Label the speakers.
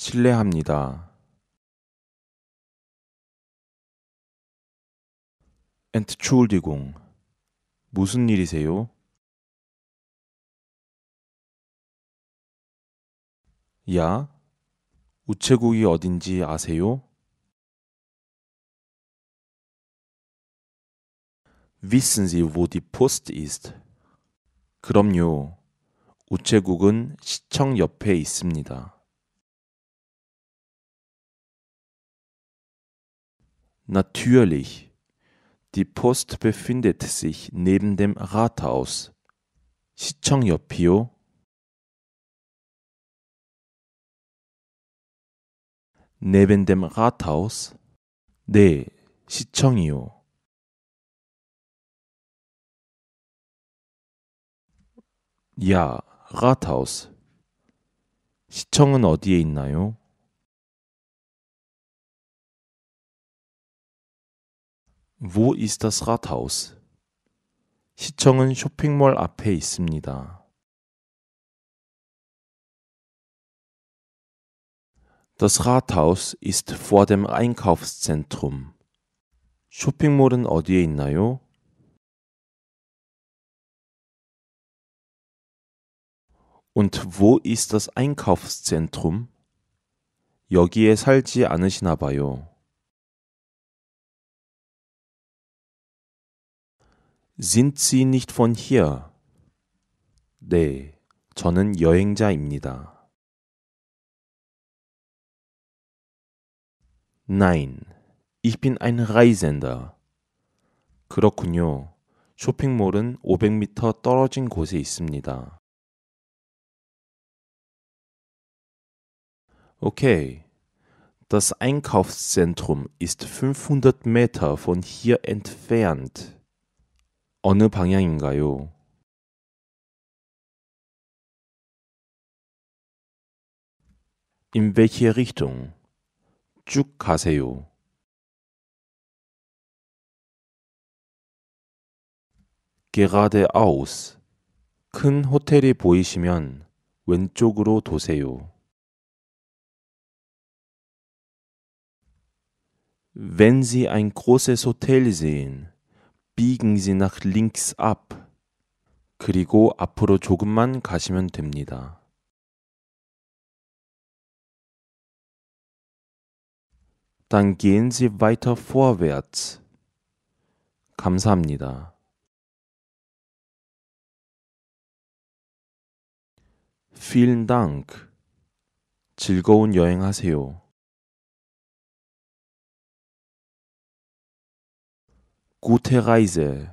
Speaker 1: 실례합니다 엔트추울디공 무슨 일이세요? 야, 우체국이 어딘지 아세요?
Speaker 2: 위슨 s s e n Sie, wo d
Speaker 1: 그럼요. 우체국은 시청 옆에 있습니다.
Speaker 2: Natürlich. Die Post befindet sich neben dem Rathaus.
Speaker 1: 시청 옆이요. Neben dem Rathaus? 네, 시청이요. Ja, Rathaus. 시청은 어디에 있나요? Wo ist das Rathaus? 시청은 쇼핑몰 앞에 있습니다.
Speaker 2: Das Rathaus ist vor dem Einkaufszentrum. 쇼핑몰은 어디에 있나요? Und wo ist das Einkaufszentrum? 여기에 살지 않으시나 봐요. Sind Sie nicht von hier? 네, 저는 여행자입니다. Nein, ich bin ein Reisender. 그렇군요. 쇼핑몰은 500m 떨어진 곳에 있습니다. Okay. Das Einkaufszentrum ist 500 Meter
Speaker 1: von hier entfernt. 어느 방향인가요? In welche Richtung? 쭉 가세요. geradeaus.
Speaker 2: 큰 호텔이 보이시면 왼쪽으로 도세요. Wenn Sie ein großes Hotel sehen, biegen Sie nach links ab. 그리고 앞으로 조금만 가시면 됩니다. Dann gehen Sie weiter vorwärts.
Speaker 1: 감사합니다. Vielen Dank. 즐거운 여행하세요. Gute Reise.